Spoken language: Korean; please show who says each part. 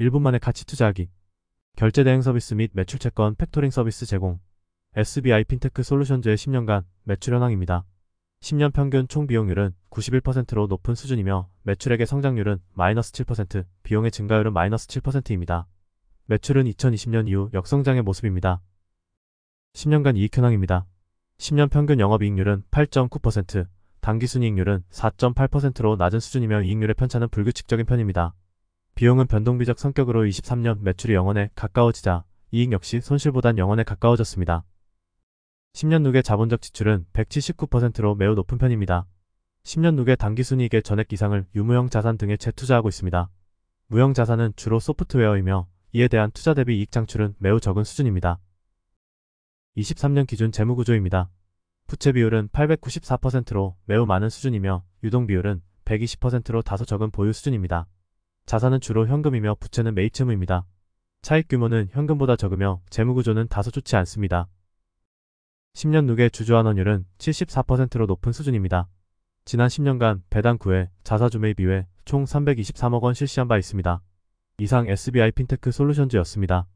Speaker 1: 1분 만에 가치 투자하기 결제 대행 서비스 및 매출 채권 팩토링 서비스 제공 SBI 핀테크 솔루션즈의 10년간 매출 현황입니다. 10년 평균 총 비용률은 91%로 높은 수준이며 매출액의 성장률은 마이너스 7%, 비용의 증가율은 마이너스 7%입니다. 매출은 2020년 이후 역성장의 모습입니다. 10년간 이익 현황입니다. 10년 평균 영업이익률은 8.9%, 단기순이익률은 4.8%로 낮은 수준이며 이익률의 편차는 불규칙적인 편입니다. 비용은 변동비적 성격으로 23년 매출이 0원에 가까워지자 이익 역시 손실보단 0원에 가까워졌습니다. 10년 누계 자본적 지출은 179%로 매우 높은 편입니다. 10년 누계 단기순이익의 전액 이상을 유무형 자산 등에 재투자하고 있습니다. 무형 자산은 주로 소프트웨어이며 이에 대한 투자 대비 이익 창출은 매우 적은 수준입니다. 23년 기준 재무구조입니다. 부채 비율은 894%로 매우 많은 수준이며 유동 비율은 120%로 다소 적은 보유 수준입니다. 자산은 주로 현금이며 부채는 매입채무입니다. 차익 규모는 현금보다 적으며 재무구조는 다소 좋지 않습니다. 10년 누계 주주환원율은 74%로 높은 수준입니다. 지난 10년간 배당 9회, 자사주 매입 2회, 총 323억 원 실시한 바 있습니다. 이상 SBI 핀테크 솔루션즈였습니다.